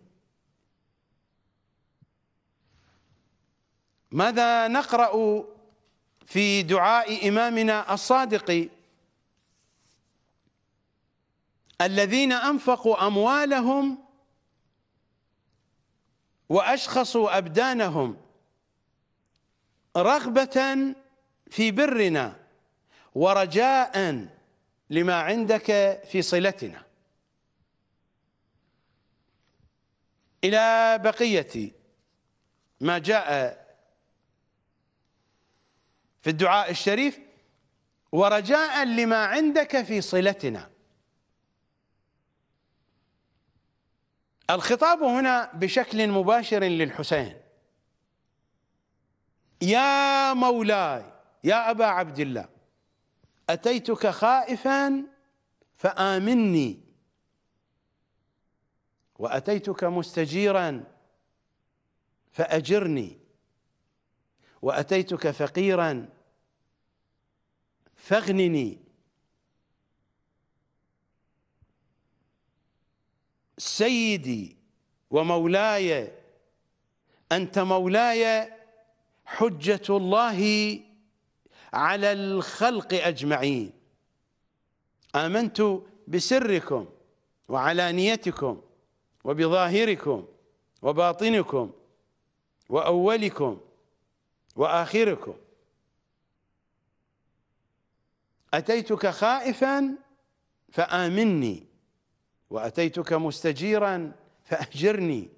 ماذا نقرأ في دعاء إمامنا الصادق الذين أنفقوا أموالهم وأشخصوا أبدانهم رغبة في برنا ورجاء لما عندك في صلتنا إلى بقية ما جاء في الدعاء الشريف ورجاء لما عندك في صلتنا الخطاب هنا بشكل مباشر للحسين يا مولاي يا أبا عبد الله أتيتك خائفا فآمني وأتيتك مستجيرا فأجرني وأتيتك فقيرا فاغنني سيدي ومولاي أنت مولاي حجة الله على الخلق أجمعين آمنت بسركم وعلانيتكم وبظاهركم وباطنكم وأولكم وآخركم أتيتك خائفا فآمني وأتيتك مستجيرا فأجرني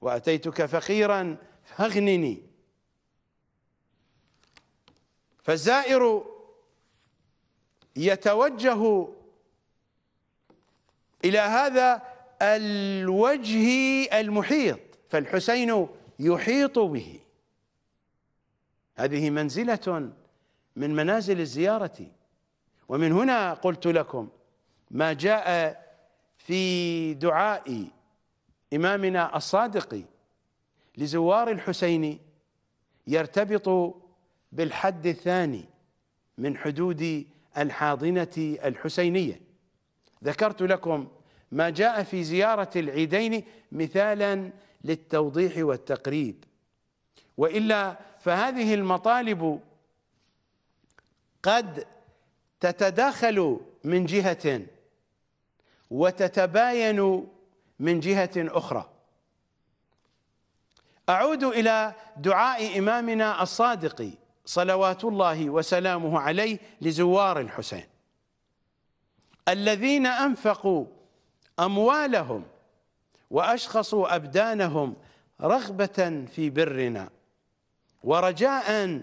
وأتيتك فقيرا فاغنني فالزائر يتوجه إلى هذا الوجه المحيط فالحسين يحيط به هذه منزلة من منازل الزيارة ومن هنا قلت لكم ما جاء في دعاء إمامنا الصادق لزوار الحسين يرتبط بالحد الثاني من حدود الحاضنة الحسينية ذكرت لكم ما جاء في زيارة العيدين مثالا للتوضيح والتقريب وإلا فهذه المطالب قد تتداخل من جهة وتتباين من جهة أخرى أعود إلى دعاء إمامنا الصادق صلوات الله وسلامه عليه لزوار الحسين الذين أنفقوا أموالهم وأشخصوا أبدانهم رغبة في برنا ورجاء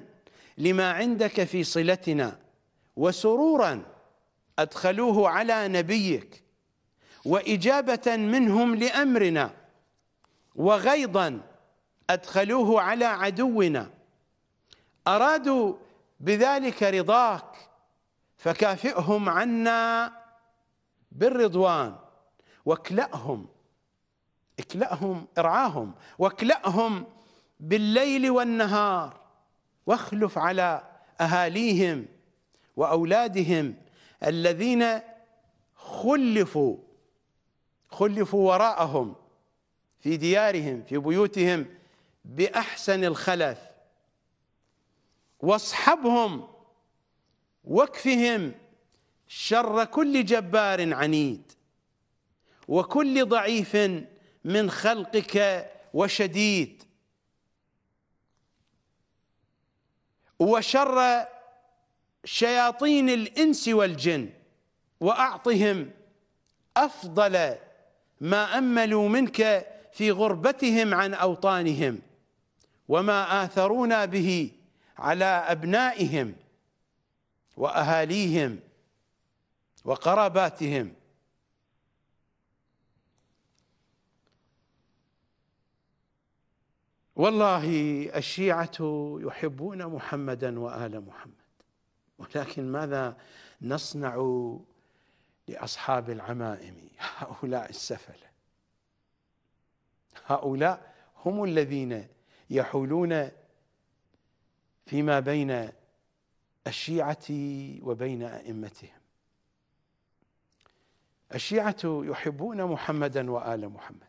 لما عندك في صلتنا وسرورا أدخلوه على نبيك وإجابة منهم لأمرنا وغيظا أدخلوه على عدونا أرادوا بذلك رضاك فكافئهم عنا بالرضوان واكلأهم اكلأهم ارعاهم واكلأهم بالليل والنهار واخلف على أهاليهم وأولادهم الذين خلفوا خلفوا وراءهم في ديارهم في بيوتهم بأحسن الخلف واصحبهم واكفهم شر كل جبار عنيد وكل ضعيف من خلقك وشديد وشر شياطين الإنس والجن وأعطهم أفضل ما أملوا منك في غربتهم عن أوطانهم وما آثرونا به على أبنائهم وأهاليهم وقراباتهم والله الشيعة يحبون محمدا وآل محمد ولكن ماذا نصنع لأصحاب العمائم هؤلاء السفلة هؤلاء هم الذين يحولون فيما بين الشيعة وبين أئمتهم الشيعة يحبون محمدا وآل محمد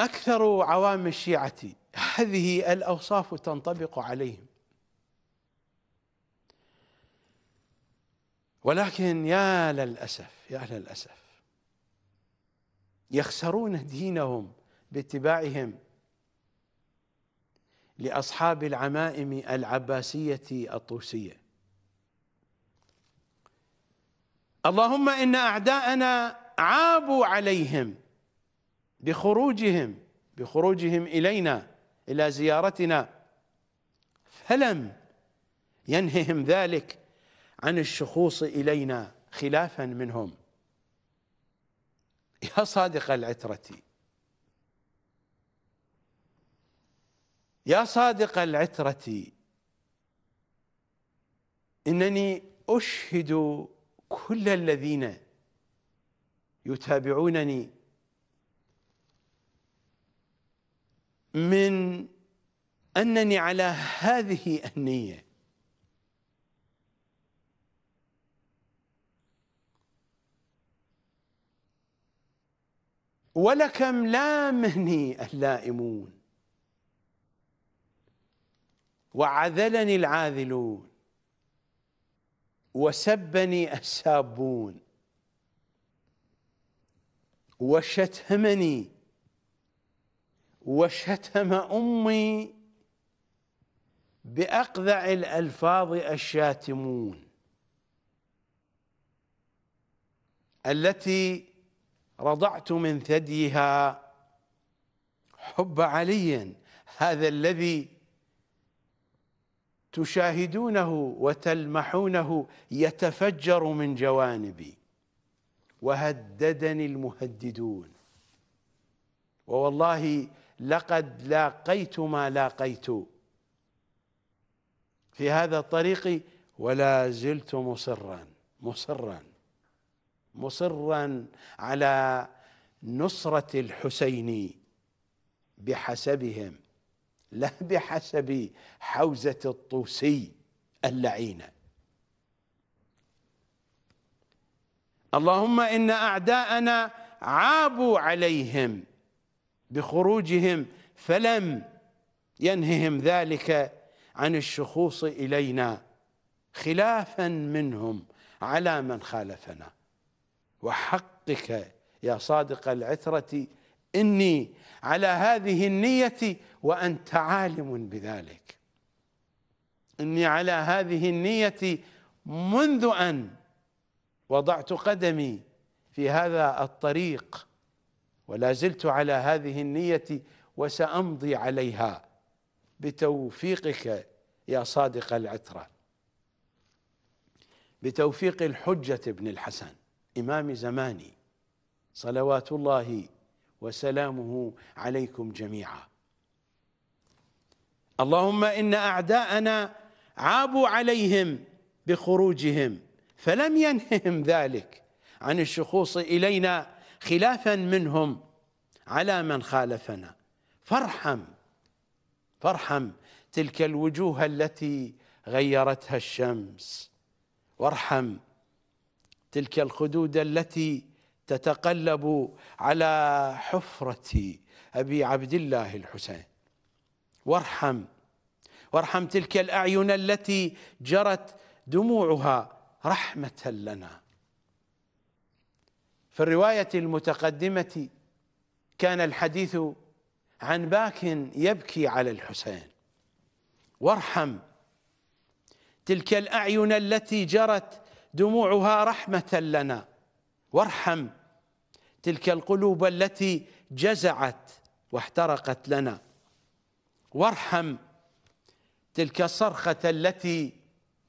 أكثر عوام الشيعة هذه الأوصاف تنطبق عليهم ولكن يا للأسف يا للأسف يخسرون دينهم باتباعهم لأصحاب العمائم العباسية الطوسية اللهم إن أعداءنا عابوا عليهم بخروجهم بخروجهم إلينا إلى زيارتنا فلم ينههم ذلك عن الشخوص إلينا خلافا منهم يا صادق العترة يا صادق العترة إنني أشهد كل الذين يتابعونني من أنني على هذه النية ولكم لامني اللائمون وعذلني العاذلون وسبني السابون وشتمني وشتم امي باقذع الالفاظ الشاتمون التي رضعت من ثديها حب علي هذا الذي تشاهدونه وتلمحونه يتفجر من جوانبي وهددني المهددون ووالله لقد لاقيت ما لاقيت في هذا الطريق ولا زلت مصرا مصرا مصرا على نصرة الحسين بحسبهم لا بحسب حوزة الطوسي اللعينة اللهم إن أعداءنا عابوا عليهم بخروجهم فلم ينههم ذلك عن الشخوص إلينا خلافا منهم على من خالفنا وحقك يا صادق العثرة إني على هذه النية وأنت عالم بذلك إني على هذه النية منذ أن وضعت قدمي في هذا الطريق ولا زلت على هذه النية وسأمضي عليها بتوفيقك يا صادق العترة بتوفيق الحجة بن الحسن إمام زماني صلوات الله وسلامه عليكم جميعا اللهم إن أعداءنا عابوا عليهم بخروجهم فلم ينههم ذلك عن الشخوص إلينا خلافا منهم على من خالفنا فارحم فارحم تلك الوجوه التي غيرتها الشمس وارحم تلك الخدود التي تتقلب على حفرة أبي عبد الله الحسين وارحم وارحم تلك الأعين التي جرت دموعها رحمة لنا في الرواية المتقدمة كان الحديث عن باك يبكي على الحسين وارحم تلك الأعين التي جرت دموعها رحمه لنا وارحم تلك القلوب التي جزعت واحترقت لنا وارحم تلك الصرخه التي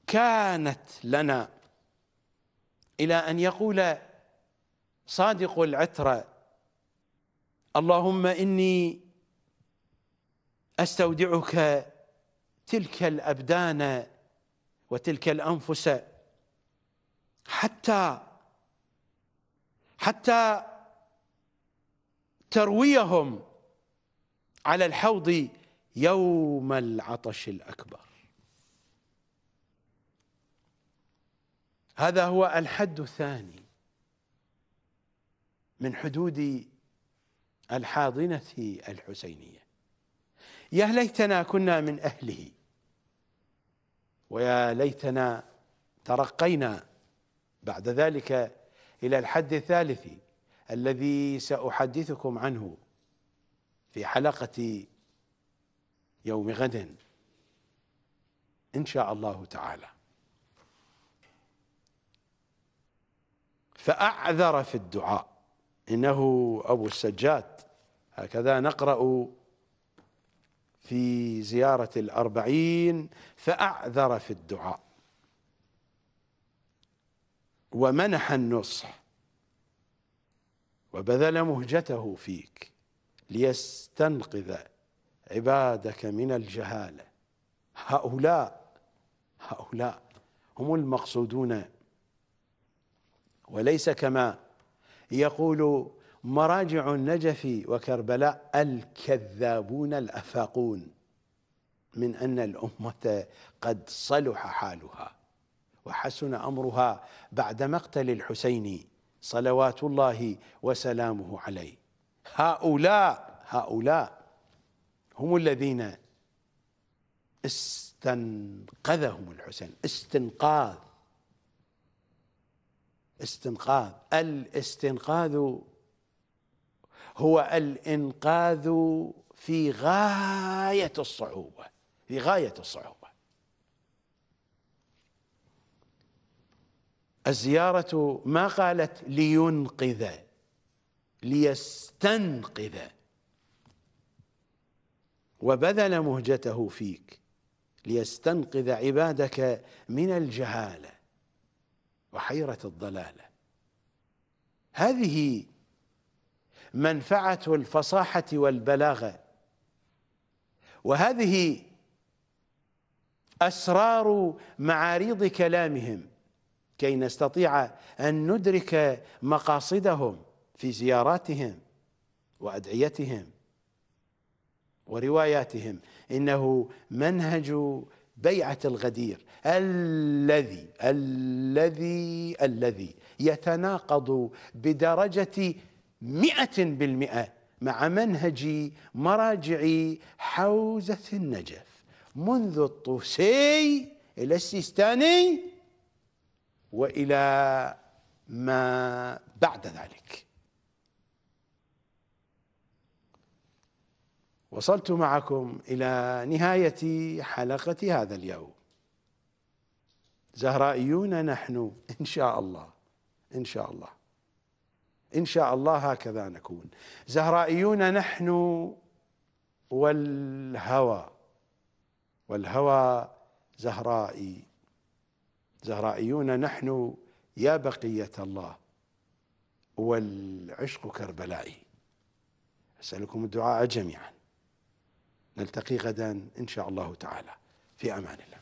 كانت لنا الى ان يقول صادق العتره اللهم اني استودعك تلك الابدان وتلك الانفس حتى حتى ترويهم على الحوض يوم العطش الأكبر هذا هو الحد الثاني من حدود الحاضنة الحسينية يا ليتنا كنا من أهله ويا ليتنا ترقينا بعد ذلك إلى الحد الثالث الذي سأحدثكم عنه في حلقة يوم غد إن شاء الله تعالى فأعذر في الدعاء إنه أبو السجاد هكذا نقرأ في زيارة الأربعين فأعذر في الدعاء ومنح النصح وبذل مهجته فيك ليستنقذ عبادك من الجهاله هؤلاء هؤلاء هم المقصودون وليس كما يقول مراجع النجف وكربلاء الكذابون الافاقون من ان الامه قد صلح حالها وحسن أمرها بعد مقتل الحسين صلوات الله وسلامه عليه هؤلاء هؤلاء هم الذين استنقذهم الحسين استنقاذ استنقاذ الاستنقاذ هو الإنقاذ في غاية الصعوبة في غاية الصعوبة الزيارة ما قالت لينقذ ليستنقذ وبذل مهجته فيك ليستنقذ عبادك من الجهالة وحيرة الضلالة هذه منفعة الفصاحة والبلاغة وهذه أسرار معاريض كلامهم كي نستطيع ان ندرك مقاصدهم في زياراتهم وادعيتهم ورواياتهم انه منهج بيعه الغدير الذي الذي الذي يتناقض بدرجه مئة بالمئة مع منهج مراجع حوزة النجف منذ الطوسي إلى السيستاني والى ما بعد ذلك وصلت معكم الى نهايه حلقه هذا اليوم زهرائيون نحن ان شاء الله ان شاء الله ان شاء الله هكذا نكون زهرائيون نحن والهوى والهوى زهرائي زهرائيون نحن يا بقية الله والعشق كربلائي أسألكم الدعاء جميعا نلتقي غدا إن شاء الله تعالى في أمان الله